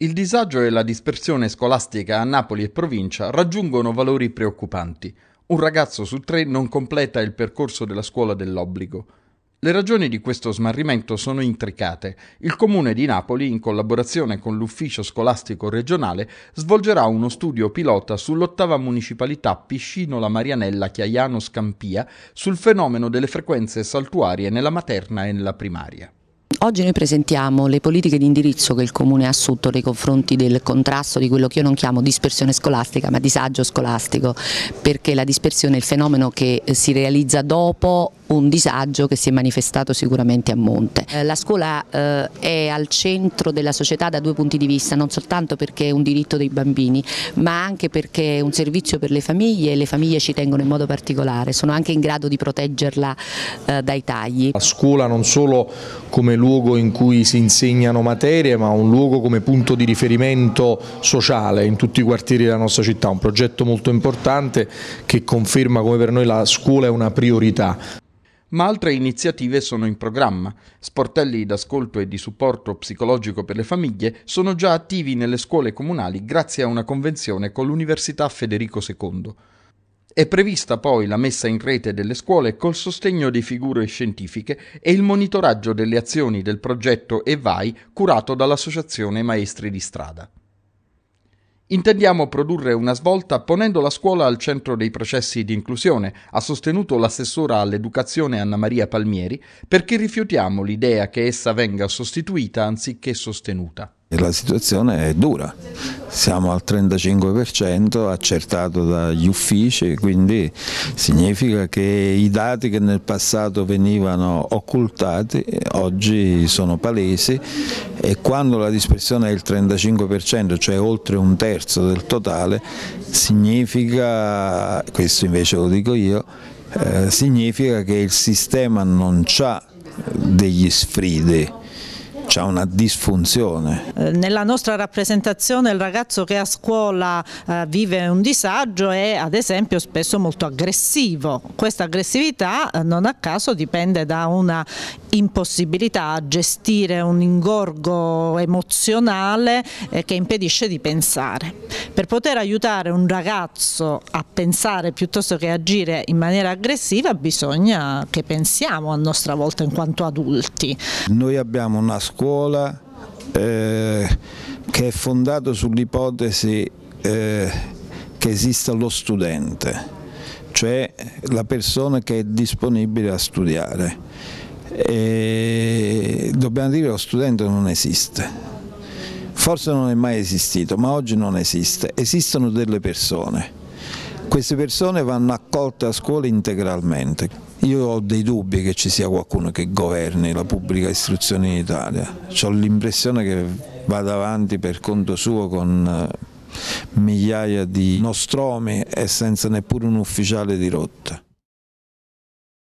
Il disagio e la dispersione scolastica a Napoli e provincia raggiungono valori preoccupanti. Un ragazzo su tre non completa il percorso della scuola dell'obbligo. Le ragioni di questo smarrimento sono intricate. Il Comune di Napoli, in collaborazione con l'Ufficio scolastico regionale, svolgerà uno studio pilota sull'ottava municipalità Piscinola Marianella Chiaiano Scampia sul fenomeno delle frequenze saltuarie nella materna e nella primaria oggi noi presentiamo le politiche di indirizzo che il Comune ha assunto nei confronti del contrasto di quello che io non chiamo dispersione scolastica ma disagio scolastico perché la dispersione è il fenomeno che eh, si realizza dopo un disagio che si è manifestato sicuramente a monte. Eh, la scuola eh, è al centro della società da due punti di vista, non soltanto perché è un diritto dei bambini, ma anche perché è un servizio per le famiglie e le famiglie ci tengono in modo particolare, sono anche in grado di proteggerla eh, dai tagli. La scuola non solo come luogo in cui si insegnano materie, ma un luogo come punto di riferimento sociale in tutti i quartieri della nostra città, un progetto molto importante che conferma come per noi la scuola è una priorità ma altre iniziative sono in programma. Sportelli d'ascolto e di supporto psicologico per le famiglie sono già attivi nelle scuole comunali grazie a una convenzione con l'Università Federico II. È prevista poi la messa in rete delle scuole col sostegno di figure scientifiche e il monitoraggio delle azioni del progetto EVAI curato dall'Associazione Maestri di Strada. Intendiamo produrre una svolta ponendo la scuola al centro dei processi di inclusione, ha sostenuto l'assessora all'educazione Anna Maria Palmieri, perché rifiutiamo l'idea che essa venga sostituita anziché sostenuta. La situazione è dura, siamo al 35% accertato dagli uffici, quindi significa che i dati che nel passato venivano occultati oggi sono palesi e quando la dispersione è il 35%, cioè oltre un terzo del totale, significa, questo invece lo dico io, eh, significa che il sistema non ha degli sfridi c'è una disfunzione. Eh, nella nostra rappresentazione il ragazzo che a scuola eh, vive un disagio è ad esempio spesso molto aggressivo, questa aggressività eh, non a caso dipende da una impossibilità a gestire un ingorgo emozionale che impedisce di pensare. Per poter aiutare un ragazzo a pensare piuttosto che agire in maniera aggressiva bisogna che pensiamo a nostra volta in quanto adulti. Noi abbiamo una scuola scuola eh, che è fondato sull'ipotesi eh, che esista lo studente, cioè la persona che è disponibile a studiare. E dobbiamo dire che lo studente non esiste, forse non è mai esistito, ma oggi non esiste. Esistono delle persone queste persone vanno accolte a scuola integralmente. Io ho dei dubbi che ci sia qualcuno che governi la pubblica istruzione in Italia. Ho l'impressione che vada avanti per conto suo con eh, migliaia di nostromi e senza neppure un ufficiale di rotta.